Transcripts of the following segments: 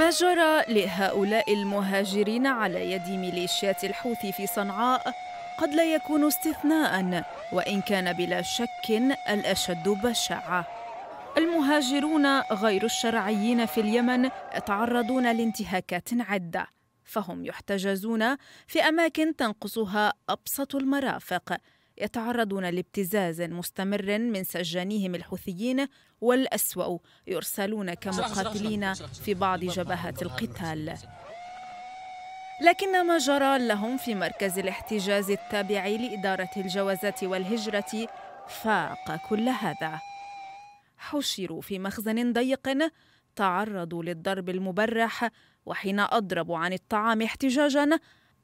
ما جرى لهؤلاء المهاجرين على يد ميليشيات الحوثي في صنعاء قد لا يكون استثناء وان كان بلا شك الاشد بشاعه المهاجرون غير الشرعيين في اليمن يتعرضون لانتهاكات عده فهم يحتجزون في اماكن تنقصها ابسط المرافق يتعرضون لابتزاز مستمر من سجانيهم الحوثيين والأسوأ يرسلون كمقاتلين في بعض جبهات القتال لكن ما جرى لهم في مركز الاحتجاز التابع لإدارة الجوازات والهجرة فاق كل هذا حشروا في مخزن ضيق تعرضوا للضرب المبرح وحين أضربوا عن الطعام احتجاجاً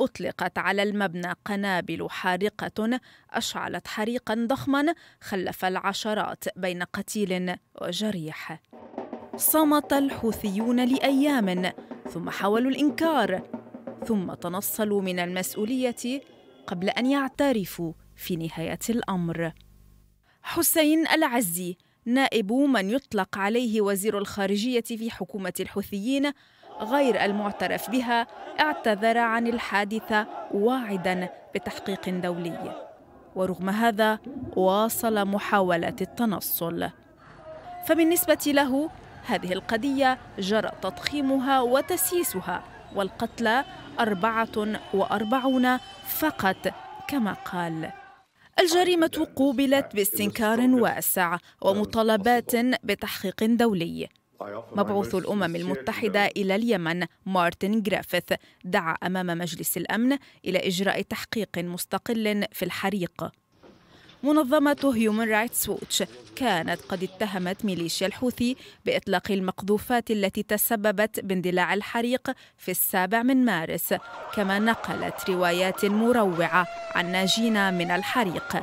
أطلقت على المبنى قنابل حارقة أشعلت حريقا ضخما خلف العشرات بين قتيل وجريح صمت الحوثيون لأيام ثم حاولوا الإنكار ثم تنصلوا من المسؤولية قبل أن يعترفوا في نهاية الأمر حسين العزي نائب من يطلق عليه وزير الخارجية في حكومة الحوثيين غير المعترف بها اعتذر عن الحادثة واعدا بتحقيق دولي ورغم هذا واصل محاولات التنصل فبالنسبة له هذه القضية جرى تضخيمها وتسييسها والقتلى أربعة وأربعون فقط كما قال الجريمة قوبلت باستنكار واسع ومطالبات بتحقيق دولي مبعوث الأمم المتحدة إلى اليمن مارتن جرافيث دعا أمام مجلس الأمن إلى إجراء تحقيق مستقل في الحريق منظمة هيومن رايتس ووتش كانت قد اتهمت ميليشيا الحوثي بإطلاق المقذوفات التي تسببت باندلاع الحريق في السابع من مارس كما نقلت روايات مروعة عن ناجين من الحريق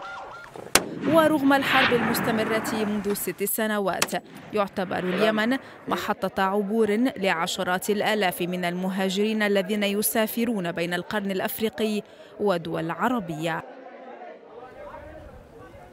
ورغم الحرب المستمرة منذ ست سنوات يعتبر اليمن محطة عبور لعشرات الآلاف من المهاجرين الذين يسافرون بين القرن الأفريقي ودول عربية